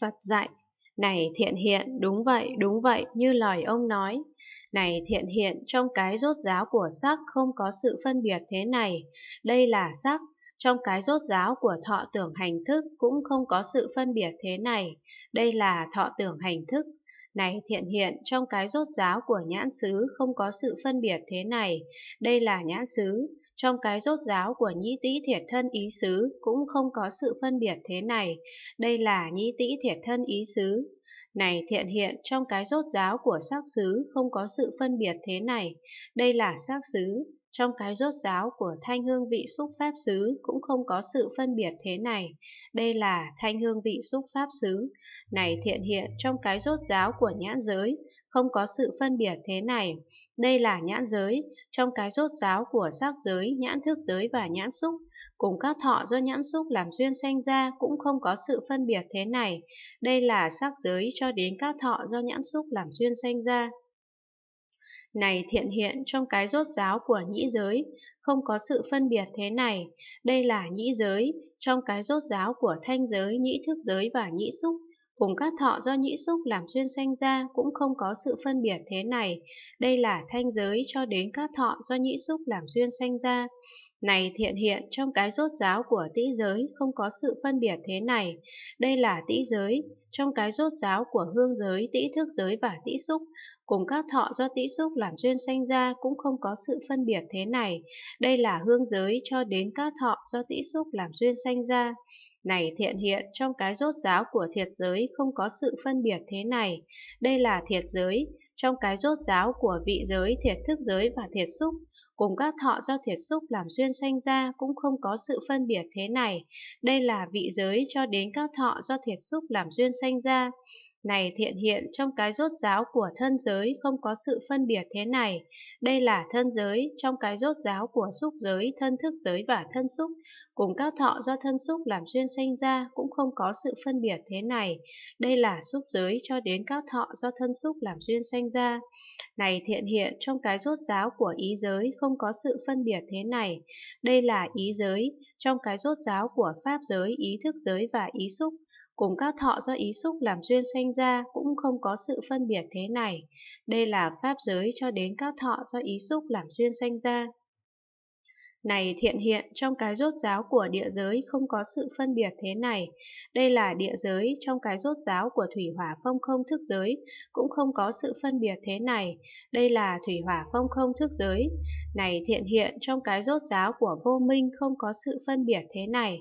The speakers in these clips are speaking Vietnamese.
Phật dạy, này thiện hiện, đúng vậy, đúng vậy, như lời ông nói. Này thiện hiện, trong cái rốt ráo của sắc không có sự phân biệt thế này. Đây là sắc, trong cái rốt giáo của thọ tưởng hành thức cũng không có sự phân biệt thế này, đây là thọ tưởng hành thức. Này thiện hiện, trong cái rốt giáo của nhãn xứ không có sự phân biệt thế này, đây là nhãn xứ. Trong cái rốt giáo của nhĩ tĩ thiệt thân ý xứ cũng không có sự phân biệt thế này, đây là nhĩ tĩ thiệt thân ý xứ. Này thiện hiện, trong cái rốt giáo của sắc xứ không có sự phân biệt thế này, đây là sắc xứ. Trong cái rốt giáo của thanh hương vị xúc pháp xứ cũng không có sự phân biệt thế này. Đây là thanh hương vị xúc pháp xứ. Này thiện hiện trong cái rốt giáo của nhãn giới, không có sự phân biệt thế này. Đây là nhãn giới, trong cái rốt giáo của sắc giới, nhãn thức giới và nhãn xúc, cùng các thọ do nhãn xúc làm duyên sanh ra cũng không có sự phân biệt thế này. Đây là sắc giới cho đến các thọ do nhãn xúc làm duyên sanh ra này thiện hiện trong cái rốt giáo của nhĩ giới, không có sự phân biệt thế này, đây là nhĩ giới, trong cái rốt giáo của thanh giới, nhĩ thức giới và nhĩ xúc cùng các thọ do nhĩ xúc làm duyên sanh ra cũng không có sự phân biệt thế này. Đây là thanh giới cho đến các thọ do nhĩ xúc làm duyên sanh ra. Này thiện hiện trong cái rốt giáo của tĩ giới không có sự phân biệt thế này. Đây là tĩ giới, trong cái rốt giáo của hương giới, tĩ thức giới và tĩ xúc, cùng các thọ do tĩ xúc làm duyên sanh ra cũng không có sự phân biệt thế này. Đây là hương giới cho đến các thọ do tĩ xúc làm duyên sanh ra này thiện hiện trong cái rốt giáo của thiệt giới không có sự phân biệt thế này. Đây là thiệt giới, trong cái rốt giáo của vị giới, thiệt thức giới và thiệt xúc, cùng các thọ do thiệt xúc làm duyên sanh ra cũng không có sự phân biệt thế này. Đây là vị giới cho đến các thọ do thiệt xúc làm duyên sanh ra này thiện hiện trong cái rốt giáo của thân giới không có sự phân biệt thế này. Đây là thân giới trong cái rốt giáo của xúc giới, thân thức giới và thân xúc, cùng các thọ do thân xúc làm duyên sanh ra cũng không có sự phân biệt thế này. Đây là xúc giới cho đến các thọ do thân xúc làm duyên sanh ra. Này thiện hiện trong cái rốt giáo của ý giới không có sự phân biệt thế này. Đây là ý giới trong cái rốt giáo của pháp giới, ý thức giới và ý xúc cùng các thọ do ý xúc làm duyên sanh ra cũng không có sự phân biệt thế này. Đây là pháp giới cho đến các thọ do ý xúc làm duyên sanh ra. Này thiện hiện, trong cái rốt giáo của địa giới không có sự phân biệt thế này. Đây là địa giới, trong cái rốt giáo của thủy hỏa phong không thức giới, cũng không có sự phân biệt thế này. Đây là thủy hỏa phong không thức giới. Này thiện hiện, trong cái rốt giáo của vô minh không có sự phân biệt thế này.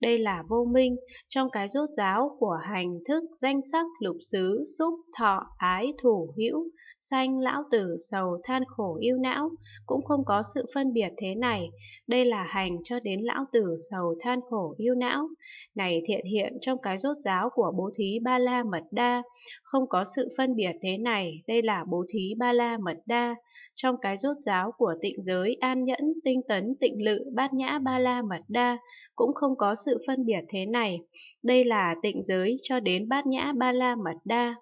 Đây là vô minh, trong cái rốt giáo của hành thức, danh sắc, lục xứ, xúc, thọ, ái, thủ, hữu, sanh, lão tử, sầu, than khổ, yêu não, cũng không có sự phân biệt thế này đây là hành cho đến lão tử sầu than khổ yêu não. Này thiện hiện trong cái rốt giáo của bố thí ba la mật đa, không có sự phân biệt thế này, đây là bố thí ba la mật đa. Trong cái rốt giáo của tịnh giới an nhẫn, tinh tấn, tịnh lự, bát nhã ba la mật đa, cũng không có sự phân biệt thế này, đây là tịnh giới cho đến bát nhã ba la mật đa.